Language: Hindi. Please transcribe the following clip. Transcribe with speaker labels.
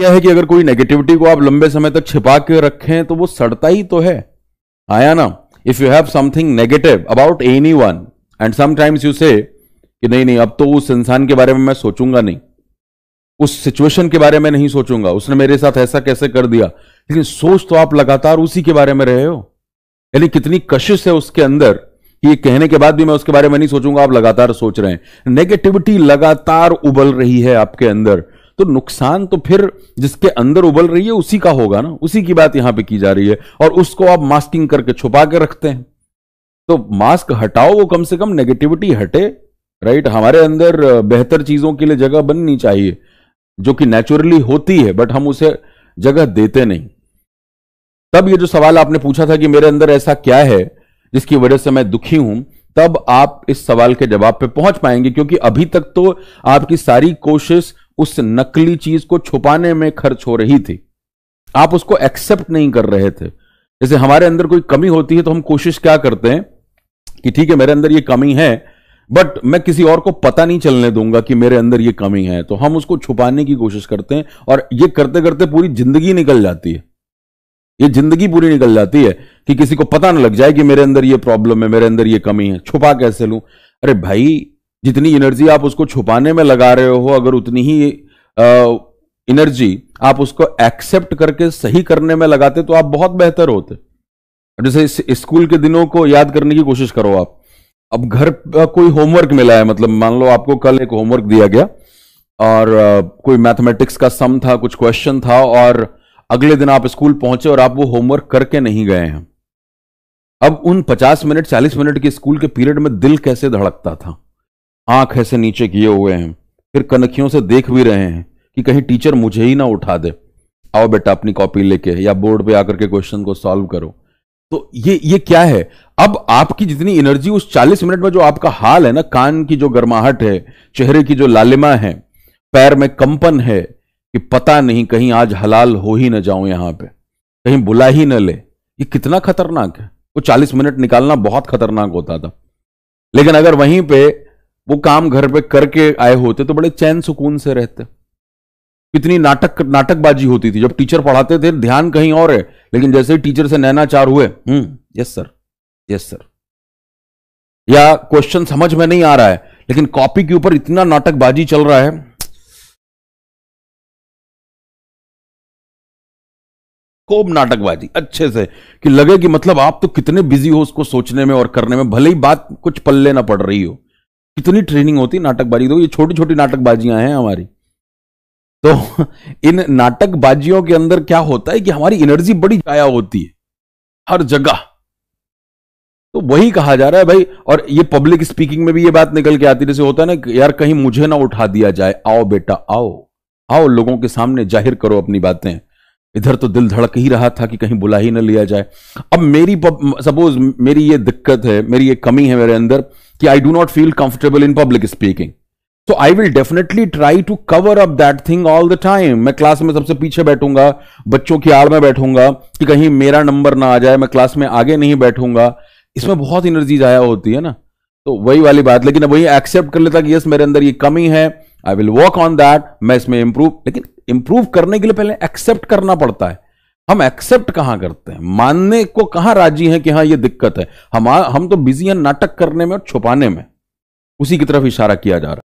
Speaker 1: क्या है कि अगर कोई नेगेटिविटी को आप लंबे समय तक छिपा के रखें तो वो सड़ता ही तो है आया ना if you have something negative about anyone and sometimes you say कि नहीं नहीं अब तो उस इंसान के बारे में मैं सोचूंगा नहीं उस सिचुएशन के बारे में नहीं सोचूंगा उसने मेरे साथ ऐसा कैसे कर दिया लेकिन सोच तो आप लगातार उसी के बारे में रहे हो यानी कितनी कशिश है उसके अंदर कि ये कहने के बाद भी मैं उसके बारे में नहीं सोचूंगा आप लगातार सोच रहे हैं नेगेटिविटी लगातार उबल रही है आपके अंदर तो नुकसान तो फिर जिसके अंदर उबल रही है उसी का होगा ना उसी की बात यहां पे की जा रही है और उसको आप मास्किंग करके छुपा के रखते हैं तो मास्क हटाओ वो कम से कम नेगेटिविटी हटे राइट हमारे अंदर बेहतर चीजों के लिए जगह बननी चाहिए जो कि नेचुरली होती है बट हम उसे जगह देते नहीं तब ये जो सवाल आपने पूछा था कि मेरे अंदर ऐसा क्या है जिसकी वजह से मैं दुखी हूं तब आप इस सवाल के जवाब पे पहुंच पाएंगे क्योंकि अभी तक तो आपकी सारी कोशिश उस नकली चीज को छुपाने में खर्च हो रही थी आप उसको एक्सेप्ट नहीं कर रहे थे जैसे हमारे अंदर कोई कमी होती है तो हम कोशिश क्या करते हैं कि ठीक है मेरे अंदर ये कमी है बट मैं किसी और को पता नहीं चलने दूंगा कि मेरे अंदर ये कमी है तो हम उसको छुपाने की कोशिश करते हैं और ये करते करते पूरी जिंदगी निकल जाती है ये जिंदगी पूरी निकल जाती है कि किसी को पता ना लग जाए कि मेरे अंदर ये प्रॉब्लम है मेरे अंदर ये कमी है छुपा कैसे लू अरे भाई जितनी एनर्जी आप उसको छुपाने में लगा रहे हो अगर उतनी ही एनर्जी आप उसको एक्सेप्ट करके सही करने में लगाते तो आप बहुत बेहतर होते जैसे स्कूल के दिनों को याद करने की कोशिश करो आप अब घर कोई होमवर्क मिला है मतलब मान लो आपको कल एक होमवर्क दिया गया और कोई मैथमेटिक्स का सम था कुछ क्वेश्चन था और अगले दिन आप स्कूल पहुंचे और आप वो होमवर्क करके नहीं गए हैं अब उन 50 मिनट 40 मिनट के स्कूल के पीरियड में दिल कैसे धड़कता था आंख ऐसे नीचे किए हुए हैं फिर कनखियों से देख भी रहे हैं कि कहीं टीचर मुझे ही ना उठा दे आओ बेटा अपनी कॉपी लेके या बोर्ड पे आकर के क्वेश्चन को सॉल्व करो तो ये ये क्या है अब आपकी जितनी एनर्जी उस 40 मिनट में जो आपका हाल है ना कान की जो गर्माहट है चेहरे की जो लालिमा है पैर में कंपन है कि पता नहीं कहीं आज हलाल हो ही ना जाऊं यहां पे कहीं बुला ही ना ले ये कितना खतरनाक है वो 40 मिनट निकालना बहुत खतरनाक होता था लेकिन अगर वहीं पे वो काम घर पे करके आए होते तो बड़े चैन सुकून से रहते कितनी नाटक नाटकबाजी होती थी जब टीचर पढ़ाते थे ध्यान कहीं और है लेकिन जैसे ही टीचर से नैना चार हुए hmm yes sir yes sir या क्वेश्चन समझ में नहीं आ रहा है लेकिन कॉपी के ऊपर इतना नाटकबाजी चल रहा है खूब नाटकबाजी अच्छे से कि लगे कि मतलब आप तो कितने बिजी हो उसको सोचने में और करने में भले ही बात कुछ पल्ले ना पड़ रही हो इतनी ट्रेनिंग होती नाटकबाजी ये छोटी छोटी नाटकबाजियां हैं हमारी तो इन नाटकबाजियों के अंदर क्या होता है कि हमारी एनर्जी बड़ी जाया होती है हर जगह तो वही कहा जा रहा है भाई और ये पब्लिक स्पीकिंग में भी ये बात निकल के आती जैसे होता है ना यार कहीं मुझे ना उठा दिया जाए आओ बेटा आओ आओ लोगों के सामने जाहिर करो अपनी बातें इधर तो दिल धड़क ही रहा था कि कहीं बुला ही ना लिया जाए अब मेरी सपोज मेरी ये दिक्कत है मेरी ये कमी है मेरे अंदर कि I do not feel comfortable in public speaking so I will definitely try to cover up that thing all the time मैं क्लास में सबसे पीछे बैठूंगा बच्चों की आड़ में बैठूंगा कि कहीं मेरा नंबर ना आ जाए मैं क्लास में आगे नहीं बैठूंगा इसमें बहुत एनर्जी जाया होती है ना तो वही वाली बात लेकिन वही एक्सेप्ट कर लेता कि यस मेरे अंदर ये कमी है I will work on that मैं इसमें इंप्रूव लेकिन इंप्रूव करने के लिए पहले एक्सेप्ट करना पड़ता है हम एक्सेप्ट कहां करते हैं मानने को कहां राजी हैं कि हाँ ये दिक्कत है हम हम तो बिजी हैं नाटक करने में और छुपाने में उसी की तरफ इशारा किया जा रहा है